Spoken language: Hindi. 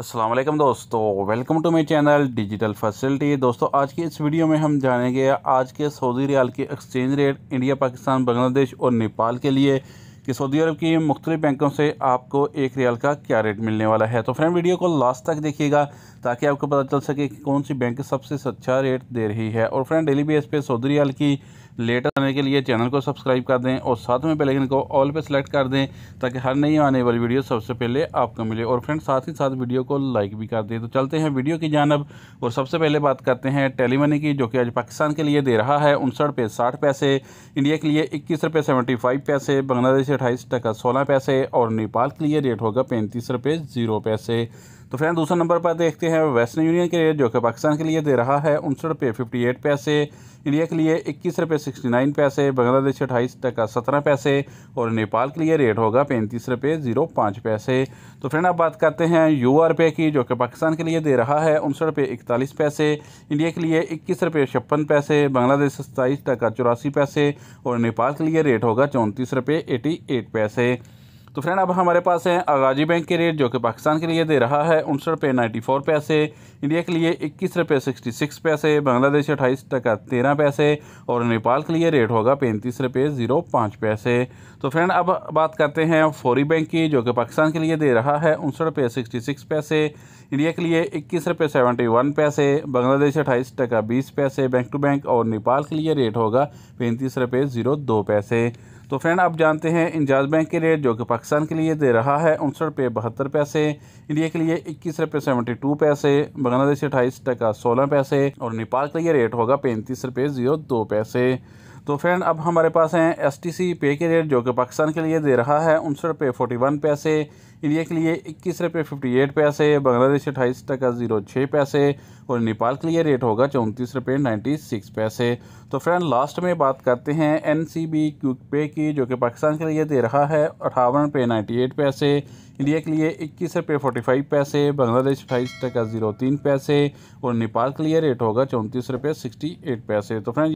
असलम दोस्तों welcome to my channel digital facility दोस्तों आज की इस वीडियो में हम जानेंगे आज के सऊदी रियाल के exchange rate India Pakistan Bangladesh और नेपाल के लिए कि सऊदी अरब की मुख्तलि बैंकों से आपको एक रियाल का क्या रेट मिलने वाला है तो फ्रेंड वीडियो को लास्ट तक देखिएगा ताकि आपको पता चल सके कि कौन सी बैंक सबसे अच्छा रेट दे रही है और फ्रेंड डेली बेस पे सऊदी रियाल की लेटेस्ट आने के लिए चैनल को सब्सक्राइब कर दें और साथ में बेलाइकन को ऑल पर सेलेक्ट कर दें ताकि हर नई आने वाली वीडियो सबसे पहले आपको मिले और फ्रेंड साथ ही साथ वीडियो को लाइक भी कर दें तो चलते हैं वीडियो की जानब और सबसे पहले बात करते हैं टेली मनी की जो कि आज पाकिस्तान के लिए दे रहा है उनसठ रुपये साठ पैसे इंडिया के लिए इक्कीस रुपये सेवेंटी फाइव पैसे बांग्लादेश अट्ठाईस टका सोलह पैसे और नेपाल के लिए रेट होगा पैंतीस रुपये ज़ीरो पैसे तो फ्रेंड दूसरे नंबर पर देखते हैं वेस्टर्न यूनियन के रेट जो कि पाकिस्तान के लिए दे रहा है उनसठ रुपये फिफ्टी एट पैसे इंडिया के लिए इक्कीस रुपये सिक्सटी नाइन पैसे बांग्लादेश अट्ठाईस टका सत्रह पैसे और नेपाल के लिए रेट होगा पैंतीस रुपये ज़ीरो पाँच पैसे तो फ्रेंड आप बात करते हैं यू आर पे की जो कि पाकिस्तान के लिए दे रहा है उनसठ रुपये इकतालीस पैसे इंडिया के लिए इक्कीस रुपये छप्पन पैसे बांग्लादेश सत्ताईस टका चौरासी पैसे और नेपाल के लिए रेट होगा चौंतीस रुपये एटी एट पैसे तो फ्रेंड अब हमारे पास हैं आगाजी बैंक के रेट जो कि पाकिस्तान के लिए दे रहा है उनसठ रुपये नाइन्टी फोर पैसे इंडिया के लिए इक्कीस रुपये सिक्सटी सिक्स पैसे बांग्लादेश अट्ठाईस टका तेरह पैसे और नेपाल के लिए रेट होगा पैंतीस रुपये ज़ीरो पाँच पैसे तो फ्रेंड अब बात करते हैं फौरी बैंक की जो कि पाकिस्तान के लिए दे रहा है उनसठ रुपये सिक्सटी सिक्स पैसे इंडिया के लिए इक्कीस रुपये सेवेंटी वन पैसे बांग्लादेश अट्ठाईस टका बीस पैसे बैंक टू बैंक और नेपाल के लिए रेट होगा पैंतीस रुपये ज़ीरो दो पैसे तो फ्रेंड आप जानते हैं इंजाज बैंक के रेट जो कि पाकिस्तान के लिए दे रहा है उनसठ रुपये बहत्तर पैसे इंडिया के लिए इक्कीस रुपये सेवेंटी टू पैसे बांग्लादेश अट्ठाईस टका सोलह पैसे और नेपाल का ये रेट होगा पैंतीस रुपये ज़ीरो दो पैसे तो फ्रेंड अब हमारे पास हैं एस टी सी पे के रेट जो कि पाकिस्तान के लिए दे रहा है उनसठ रुपये फोर्टी वन पैसे इंडिया के लिए इक्कीस रुपये फिफ्टी एट पैसे बांग्लादेश अट्ठाईस टका ज़ीरो छः पैसे और नेपाल के लिए रेट होगा चौंतीस रुपये नाइन्टी सिक्स पैसे तो फ्रेंड लास्ट में बात करते हैं एन सी बी क्यू पे की जो कि पाकिस्तान के लिए दे रहा है अठावन रुपये नाइन्टी एट पैसे इंडिया के लिए इक्कीस रुपये फोर्टी फाइव पैसे बांग्लादेश अट्ठाईस टका ज़ीरो तीन पैसे और नेपाल के लिए रेट होगा चौंतीस रुपये सिक्सटी एट पैसे तो फ्रेंड